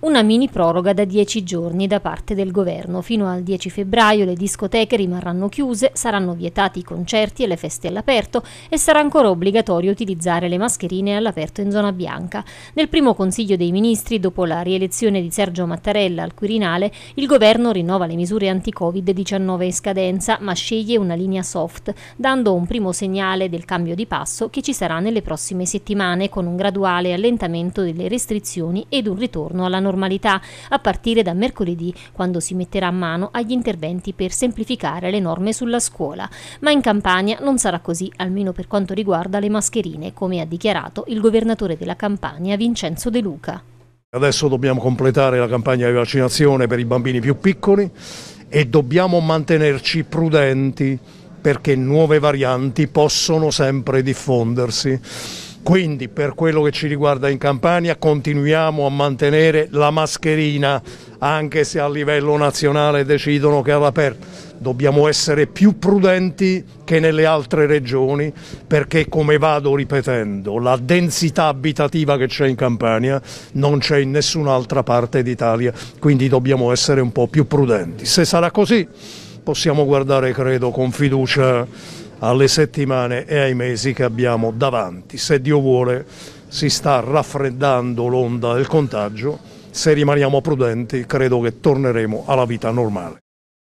Una mini proroga da 10 giorni da parte del governo. Fino al 10 febbraio le discoteche rimarranno chiuse, saranno vietati i concerti e le feste all'aperto e sarà ancora obbligatorio utilizzare le mascherine all'aperto in zona bianca. Nel primo Consiglio dei Ministri, dopo la rielezione di Sergio Mattarella al Quirinale, il governo rinnova le misure anti-Covid-19 in scadenza, ma sceglie una linea soft, dando un primo segnale del cambio di passo che ci sarà nelle prossime settimane con un graduale allentamento delle restrizioni ed un ritorno alla normalità normalità, a partire da mercoledì, quando si metterà mano agli interventi per semplificare le norme sulla scuola. Ma in Campania non sarà così, almeno per quanto riguarda le mascherine, come ha dichiarato il governatore della Campania Vincenzo De Luca. Adesso dobbiamo completare la campagna di vaccinazione per i bambini più piccoli e dobbiamo mantenerci prudenti perché nuove varianti possono sempre diffondersi. Quindi per quello che ci riguarda in Campania continuiamo a mantenere la mascherina anche se a livello nazionale decidono che è all'aperto. Dobbiamo essere più prudenti che nelle altre regioni perché come vado ripetendo la densità abitativa che c'è in Campania non c'è in nessun'altra parte d'Italia, quindi dobbiamo essere un po' più prudenti. Se sarà così possiamo guardare credo con fiducia alle settimane e ai mesi che abbiamo davanti. Se Dio vuole si sta raffreddando l'onda del contagio, se rimaniamo prudenti credo che torneremo alla vita normale.